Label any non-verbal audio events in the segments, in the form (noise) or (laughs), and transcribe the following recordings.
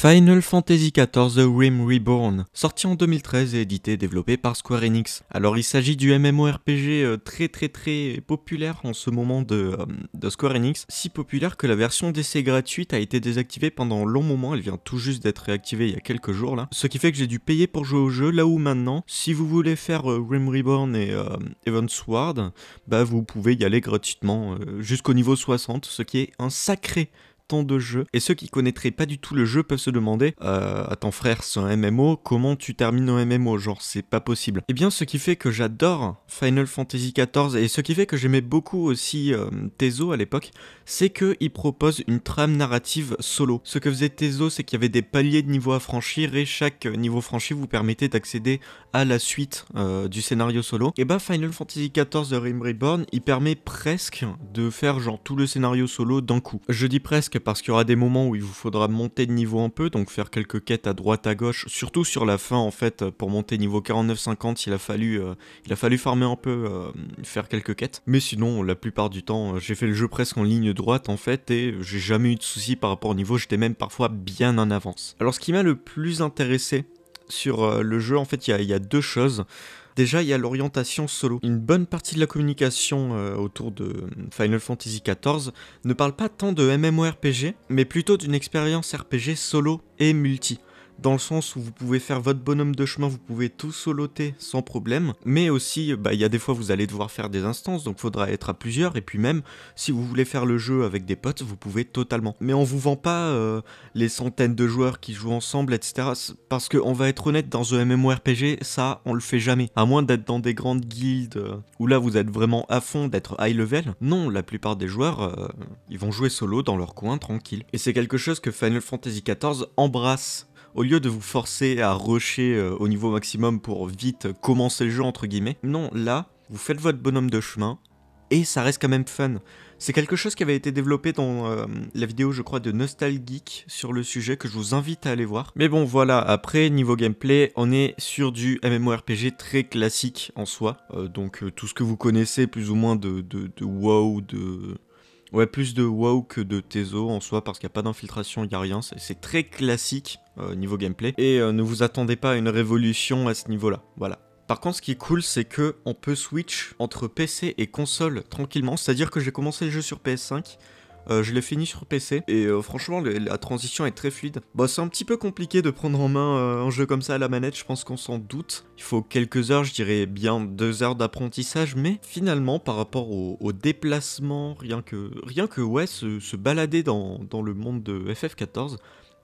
Final Fantasy XIV The Rim Reborn, sorti en 2013 et édité et développé par Square Enix. Alors il s'agit du MMORPG euh, très très très populaire en ce moment euh, de, Square Enix, si populaire que la version d'essai gratuite a été désactivée pendant un long moment, elle vient tout juste d'être réactivée il y a quelques jours là, ce qui fait que j'ai dû payer pour jouer au jeu, là où maintenant, si vous voulez faire euh, Rim Reborn et Event Sword, bah vous pouvez y aller gratuitement jusqu'au niveau 60, ce qui est un sacré de jeu. Et ceux qui connaîtraient pas du tout le jeu peuvent se demander à euh, Attends frère, c'est un MMO, comment tu termines un MMO Genre, c'est pas possible. Et eh bien, ce qui fait que j'adore Final Fantasy 14 et ce qui fait que j'aimais beaucoup aussi euh, Tezo à l'époque, c'est que il propose une trame narrative solo. Ce que faisait Tezo, c'est qu'il y avait des paliers de niveau à franchir et chaque niveau franchi vous permettait d'accéder à la suite euh, du scénario solo. Et bah, Final Fantasy 14 The Rim Reborn, il permet presque de faire genre tout le scénario solo d'un coup. Je dis presque parce qu'il y aura des moments où il vous faudra monter de niveau un peu, donc faire quelques quêtes à droite à gauche, surtout sur la fin en fait, euh, pour monter niveau 49-50, il a fallu euh, il a fallu farmer un peu, euh, faire quelques quêtes. Mais sinon, la plupart du temps, j'ai fait le jeu presque en ligne droite en fait, et j'ai jamais eu de soucis par rapport au niveau, j'étais même parfois bien en avance. Alors ce qui m'a le plus intéressé sur euh, le jeu, en fait, il y, a, deux choses. Déjà, il y a l'orientation solo. Une bonne partie de la communication euh, autour de euh, Final Fantasy XIV ne parle pas tant de MMORPG, mais plutôt d'une expérience RPG solo et multi dans le sens où vous pouvez faire votre bonhomme de chemin, vous pouvez tout soloter sans problème, mais aussi bah, il y a des fois vous allez devoir faire des instances, donc faudra être à plusieurs, et puis même si vous voulez faire le jeu avec des potes, vous pouvez totalement. Mais on vous vend pas euh, les centaines de joueurs qui jouent ensemble, etc. Parce qu'on va être honnête, dans un MMORPG, ça on le fait jamais, à moins d'être dans des grandes guildes euh, où là vous êtes vraiment à fond, d'être high level. Non, la plupart des joueurs, euh, ils vont jouer solo dans leur coin tranquille, et c'est quelque chose que Final Fantasy XIV embrasse au lieu de vous forcer à rusher euh, au niveau maximum pour vite commencer le jeu entre guillemets, non, là, vous faites votre bonhomme de chemin, et ça reste quand même fun. C'est quelque chose qui avait été développé dans euh, la vidéo, je crois, de Nostalgeek sur le sujet que je vous invite à aller voir. Mais bon, voilà, après, niveau gameplay, on est sur du MMORPG très classique en soi. Euh, donc, tout ce que vous connaissez plus ou moins de, de, de WoW, de, Ouais, plus de WoW que de Tezo en soi, parce qu'il n'y a pas d'infiltration, il n'y a rien. C'est très classique euh, niveau gameplay. Et euh, ne vous attendez pas à une révolution à ce niveau-là. Voilà. Par contre, ce qui est cool, c'est que on peut switch entre PC et console tranquillement. C'est-à-dire que j'ai commencé le jeu sur PS5. Euh, je l'ai fini sur PC et euh, franchement la transition est très fluide. Bon bah, c'est un petit peu compliqué de prendre en main euh, un jeu comme ça à la manette, je pense qu'on s'en doute. Il faut quelques heures, je dirais bien deux heures d'apprentissage, mais finalement par rapport au, au, déplacement, rien que, rien que ouais, se, balader dans, dans le monde de FF14,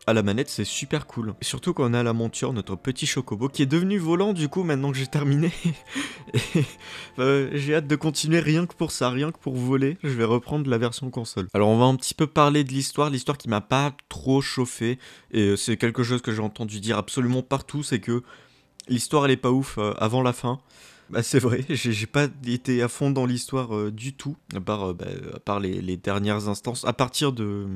à la manette, c'est super cool. surtout qu'on a la monture, notre petit chocobo, qui est devenu volant du coup maintenant que j'ai terminé. (laughs) Euh, j'ai hâte de continuer rien que pour ça, rien que pour voler. Je vais reprendre la version console. Alors on va un petit peu parler de l'histoire, l'histoire qui m'a pas trop chauffé. Et euh, c'est quelque chose que j'ai entendu dire absolument partout, c'est que l'histoire elle est pas ouf euh, avant la fin. Bah, c'est vrai, (laughs) j'ai pas été à fond dans l'histoire du tout, à part, bah, les, dernières instances, à partir de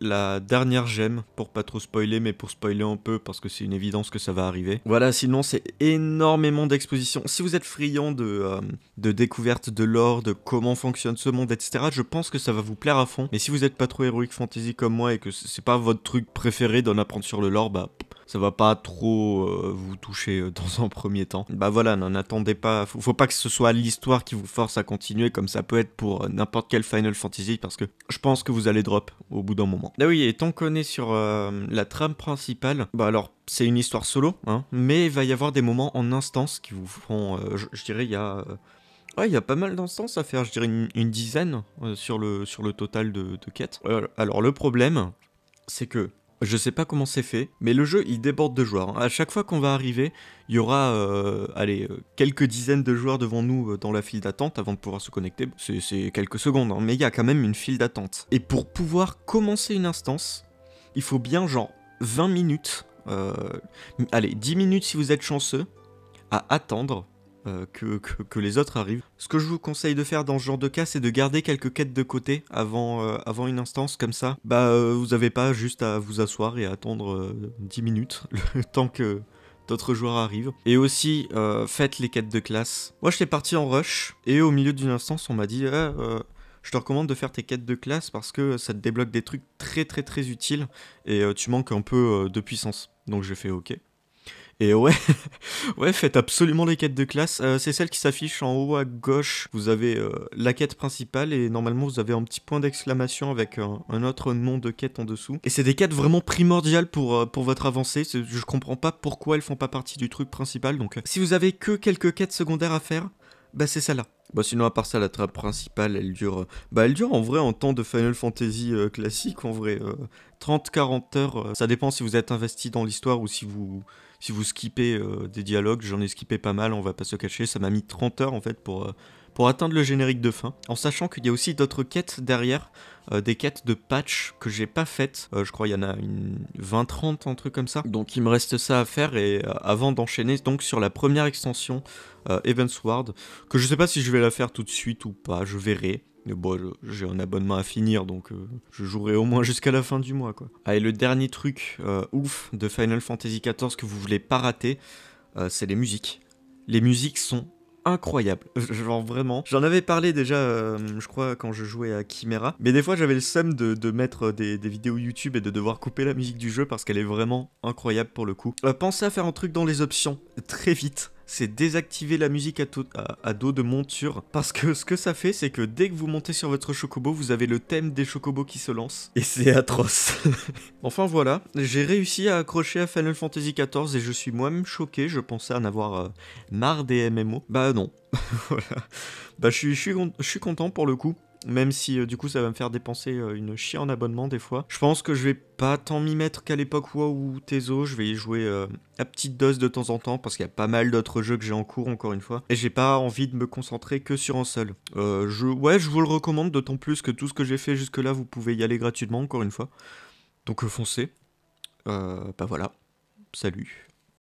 la dernière gemme, pour pas trop spoiler, mais pour spoiler un peu, parce que c'est une évidence que ça va arriver. Voilà, sinon c'est énormément d'exposition, Si vous êtes friand de, euh, découvertes de découverte de l'or, de comment fonctionne ce monde, etc., je pense que ça va vous plaire à fond. Mais si vous êtes pas trop héroïque fantasy comme moi et que c'est pas votre truc préféré d'en apprendre sur le lore, bah ça va pas trop euh, vous toucher euh, (laughs) dans un premier temps. Bah voilà, n'en attendez pas. Faut, faut, pas que ce soit l'histoire qui vous force à continuer, comme ça peut être pour euh, n'importe quel Final Fantasy, parce que je pense que vous allez drop au bout d'un moment. Ah oui, et tant qu'on est sur la trame principale, bah alors c'est une histoire solo, hein, mais il va y avoir des moments en instance qui vous feront, je, dirais, il y a il y a pas mal d'instances à faire, je dirais une, dizaine sur, le, sur le total de, quêtes. alors le problème, c'est que je sais pas comment c'est fait, mais le jeu il déborde de joueurs. Hein. À chaque fois qu'on va arriver, il y aura euh, allez, euh, quelques dizaines de joueurs devant nous euh, dans la file d'attente avant de pouvoir se connecter. C'est quelques secondes, hein, mais il y a quand même une file d'attente. Et pour pouvoir commencer une instance, il faut bien genre 20 minutes, allez 10 minutes si vous êtes chanceux, à attendre euh, que, les autres arrivent. Ce que je vous conseille de faire dans ce genre de cas, c'est de garder quelques quêtes de côté avant, euh, avant une instance comme ça. Bah, euh, vous n'avez pas juste à vous asseoir et à attendre 10 minutes (laughs) le temps que d'autres joueurs arrivent. Et aussi, faites les quêtes de classe. Moi, je suis parti en rush et au milieu d'une instance, on m'a dit eh, je te recommande de faire tes quêtes de classe parce que ça te débloque des trucs très très très utiles et tu manques un peu de puissance. Donc j'ai fait ok. Et ouais, (laughs) ouais, faites absolument les quêtes de classe. Euh, c'est celle qui s'affiche en haut à gauche. Vous avez euh, la quête principale et normalement vous avez un petit point d'exclamation avec un, autre nom de quête en dessous. Et c'est des quêtes vraiment primordiales pour, euh, pour votre avancée. Je comprends pas pourquoi elles font pas partie du truc principal. Donc si vous avez que quelques quêtes secondaires à faire, bah c'est ça là Bah sinon à part ça la trappe principale elle dure euh, bah elle dure en vrai en temps de Final Fantasy euh, classique en vrai 30 euh, 40 heures ça dépend si vous êtes investi dans l'histoire ou si vous si vous skippez des dialogues, j'en ai skippé pas mal, on va pas se cacher, ça m'a mis 30 heures en fait pour pour atteindre le générique de fin, en sachant qu'il y a aussi d'autres quêtes derrière, euh, des quêtes de patch que j'ai pas faites, euh, je crois il y en a une 20-30, un truc comme ça, donc il me reste ça à faire et euh, avant d'enchaîner donc sur la première extension Ward, que je sais pas si je vais la faire tout de suite ou pas, je verrai, mais bon, j'ai un abonnement à finir, donc je jouerai au moins jusqu'à la fin du mois, quoi. Ah, et le dernier truc ouf de Final Fantasy XIV que vous voulez pas rater, c'est les musiques. Les musiques sont incroyable. (laughs) Genre vraiment. J'en avais parlé déjà, euh, je crois, quand je jouais à Chimera. Mais des fois, j'avais le seum de, mettre des, vidéos YouTube et de devoir couper la musique du jeu parce qu'elle est vraiment incroyable pour le coup. Euh, pensez à faire un truc dans les options très vite c'est désactiver la musique à, dos de monture. Parce que ce que ça fait, c'est que dès que vous montez sur votre chocobo, vous avez le thème des chocobos qui se lance. Et c'est atroce. (laughs) enfin voilà, j'ai réussi à accrocher à Final Fantasy XIV et je suis moi-même choqué. Je pensais en avoir euh, marre des MMO. Bah non. (laughs) Bah je suis, suis, je suis content pour le coup même si euh, du coup ça va me faire dépenser euh, une chie en abonnement des fois. Je pense que je vais pas tant m'y mettre qu'à l'époque WoW ou Tezo, je vais y jouer euh, à petite dose de temps en temps parce qu'il y a pas mal d'autres jeux que j'ai en cours encore une fois et j'ai pas envie de me concentrer que sur un seul. je, ouais, je vous le recommande d'autant plus que tout ce que j'ai fait jusque là vous pouvez y aller gratuitement encore une fois. Donc foncez. bah voilà. Salut.